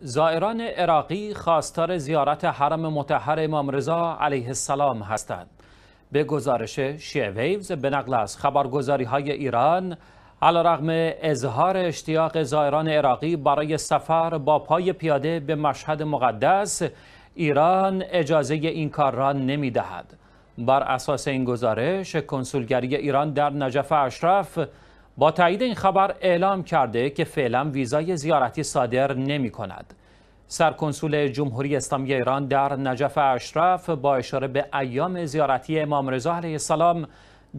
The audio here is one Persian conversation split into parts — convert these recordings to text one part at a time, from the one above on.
زائران عراقی خواستار زیارت حرم متحر امام رضا علیه السلام هستند. به گزارش شیع ویوز به نقل از خبرگزاری های ایران رغم اظهار اشتیاق زائران عراقی برای سفر با پای پیاده به مشهد مقدس ایران اجازه این کار را نمی دهد. بر اساس این گزارش کنسولگری ایران در نجف اشرف با تایید این خبر اعلام کرده که فعلا ویزای زیارتی صادر نمی کند. سرکنسول جمهوری اسلامی ایران در نجف اشرف با اشاره به ایام زیارتی امام رضا علیه السلام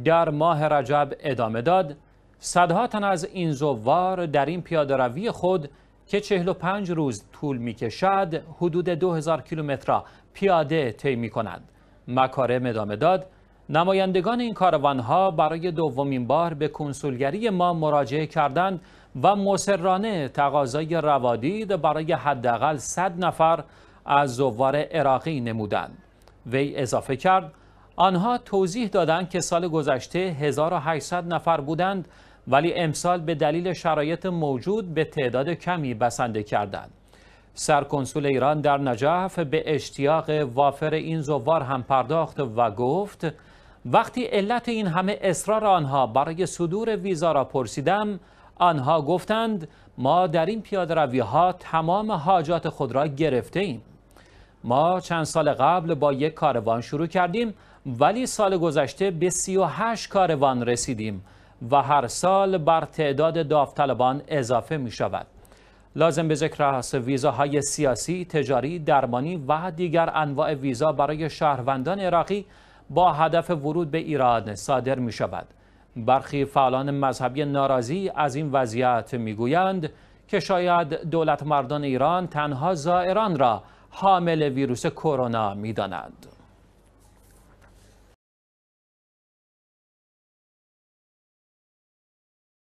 در ماه رجب ادامه داد صدها تن از این زوار در این پیاده روی خود که 45 روز طول می کشد حدود 2000 کیلومتر پیاده طی می کند مکارم ادامه داد نمایندگان این کاروانها برای دومین بار به کنسولگری ما مراجعه کردند و مصرانه تقاضای روادید برای حداقل 100 نفر از زوار عراقی نمودند وی اضافه کرد آنها توضیح دادند که سال گذشته 1800 نفر بودند ولی امسال به دلیل شرایط موجود به تعداد کمی بسنده کردند سرکنسول ایران در نجف به اشتیاق وافر این زوار هم پرداخت و گفت وقتی علت این همه اصرار آنها برای صدور ویزا را پرسیدم آنها گفتند ما در این پیاده روی ها تمام حاجات خود را گرفته ایم ما چند سال قبل با یک کاروان شروع کردیم ولی سال گذشته به 38 کاروان رسیدیم و هر سال بر تعداد داوطلبان اضافه می شود لازم به ذکر است ویزاهای سیاسی، تجاری، درمانی و دیگر انواع ویزا برای شهروندان عراقی با هدف ورود به ایران صادر می شود. برخی فعالان مذهبی ناراضی از این وضعیت گویند که شاید دولت مردان ایران تنها زائران را حامل ویروس کرونا میدانند.